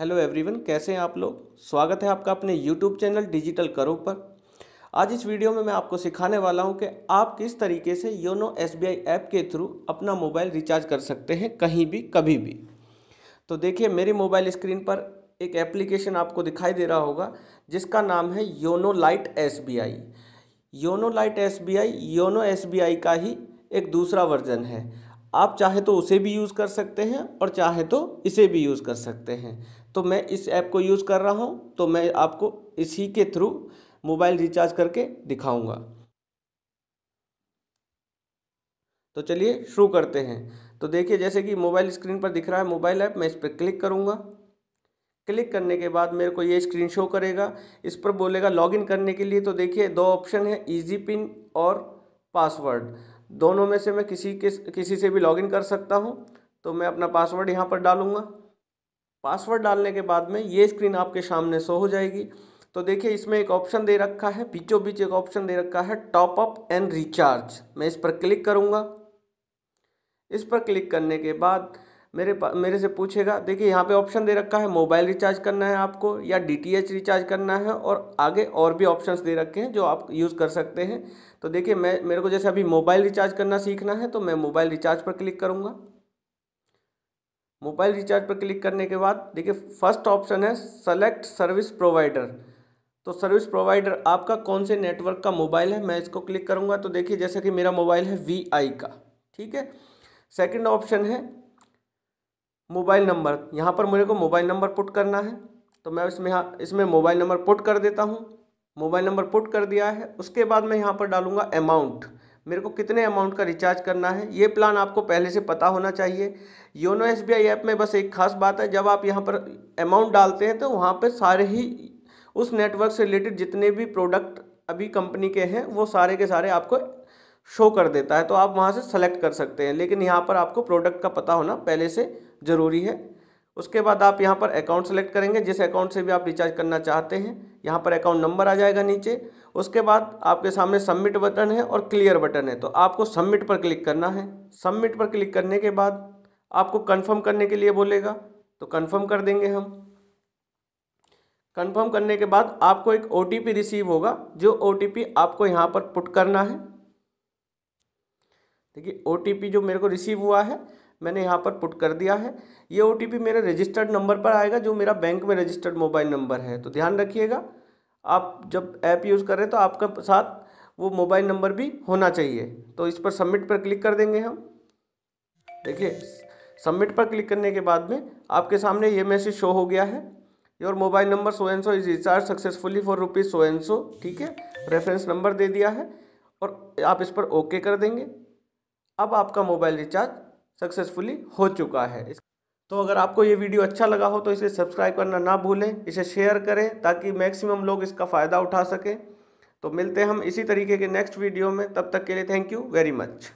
hello everyone कैसे हैं आप लोग स्वागत है आपका अपने यूट्यूब चैनल डिजिटल करो पर आज इस वीडियो में मैं आपको सिखाने वाला हूं कि आप किस तरीके से योनो एसबीआई ऐप के थ्रू अपना मोबाइल रिचार्ज कर सकते हैं कहीं भी कभी भी तो देखिए मेरी मोबाइल स्क्रीन पर एक एप्लीकेशन आपको दिखाई दे रहा होगा जिसका नाम है YONO Lite S YONO Lite S YONO S का ही एक दूसरा वर्जन है आप चाहे तो उसे भी यूज़ कर सकते हैं और चाहे तो इसे भी यूज़ कर सकते हैं तो मैं इस ऐप को यूज़ कर रहा हूँ तो मैं आपको इसी के थ्रू मोबाइल रिचार्ज करके दिखाऊंगा तो चलिए शुरू करते हैं तो देखिए जैसे कि मोबाइल स्क्रीन पर दिख रहा है मोबाइल ऐप मैं इस पर क्लिक करूँगा क्लिक करने के बाद मेरे को ये स्क्रीन शो करेगा इस पर बोलेगा लॉगिन करने के लिए तो देखिए दो ऑप्शन है ईजी पिन और पासवर्ड दोनों में से मैं किसी के किसी से भी लॉगिन कर सकता हूँ तो मैं अपना पासवर्ड यहाँ पर डालूँगा पासवर्ड डालने के बाद में ये स्क्रीन आपके सामने शो हो जाएगी तो देखिए इसमें एक ऑप्शन दे रखा है बीचों बीच एक ऑप्शन दे रखा है टॉप अप एंड रिचार्ज मैं इस पर क्लिक करूँगा इस पर क्लिक करने के बाद मेरे पा मेरे से पूछेगा देखिए यहाँ पे ऑप्शन दे रखा है मोबाइल रिचार्ज करना है आपको या डी रिचार्ज करना है और आगे और भी ऑप्शंस दे रखे हैं जो आप यूज़ कर सकते हैं तो देखिए मैं मेरे को जैसे अभी मोबाइल रिचार्ज करना सीखना है तो मैं मोबाइल रिचार्ज पर क्लिक करूँगा मोबाइल रिचार्ज पर क्लिक करने के बाद देखिए फर्स्ट ऑप्शन है सेलेक्ट सर्विस प्रोवाइडर तो सर्विस प्रोवाइडर आपका कौन से नेटवर्क का मोबाइल है मैं इसको क्लिक करूँगा तो देखिए जैसे कि मेरा मोबाइल है वी आई का ठीक है सेकेंड ऑप्शन है मोबाइल नंबर यहाँ पर मेरे को मोबाइल नंबर पुट करना है तो मैं इसमें यहाँ इसमें मोबाइल नंबर पुट कर देता हूँ मोबाइल नंबर पुट कर दिया है उसके बाद मैं यहाँ पर डालूँगा अमाउंट मेरे को कितने अमाउंट का रिचार्ज करना है ये प्लान आपको पहले से पता होना चाहिए योनो एस ऐप में बस एक खास बात है जब आप यहाँ पर अमाउंट डालते हैं तो वहाँ पर सारे ही उस नेटवर्क से रिलेटेड जितने भी प्रोडक्ट अभी कंपनी के हैं वो सारे के सारे आपको शो कर देता है तो आप वहाँ से सेलेक्ट कर सकते हैं लेकिन यहाँ पर आपको प्रोडक्ट का पता होना पहले से ज़रूरी है उसके बाद आप यहाँ पर अकाउंट सेलेक्ट करेंगे जिस अकाउंट से भी आप रिचार्ज करना चाहते हैं यहाँ पर अकाउंट नंबर आ जाएगा नीचे उसके बाद आपके सामने सबमिट बटन है और क्लियर बटन है तो आपको सबमिट पर क्लिक करना है सबमिट पर क्लिक करने के बाद आपको कन्फर्म करने के लिए बोलेगा तो कन्फर्म कर देंगे हम कन्फर्म करने के बाद आपको एक ओ रिसीव होगा जो ओ आपको यहाँ पर पुट करना है देखिए ओ जो मेरे को रिसीव हुआ है मैंने यहाँ पर पुट कर दिया है ये ओ मेरे रजिस्टर्ड नंबर पर आएगा जो मेरा बैंक में रजिस्टर्ड मोबाइल नंबर है तो ध्यान रखिएगा आप जब ऐप यूज़ कर रहे हैं तो आपके साथ वो मोबाइल नंबर भी होना चाहिए तो इस पर सबमिट पर क्लिक कर देंगे हम देखिए सबमिट पर क्लिक करने के बाद में आपके सामने ये मैसेज शो हो गया है your mobile number so and so is recharge successfully for rupees so and so ठीक है रेफरेंस नंबर दे दिया है और आप इस पर ओके कर देंगे अब आपका मोबाइल रिचार्ज सक्सेसफुली हो चुका है तो अगर आपको ये वीडियो अच्छा लगा हो तो इसे सब्सक्राइब करना ना भूलें इसे शेयर करें ताकि मैक्सिमम लोग इसका फ़ायदा उठा सकें तो मिलते हैं हम इसी तरीके के नेक्स्ट वीडियो में तब तक के लिए थैंक यू वेरी मच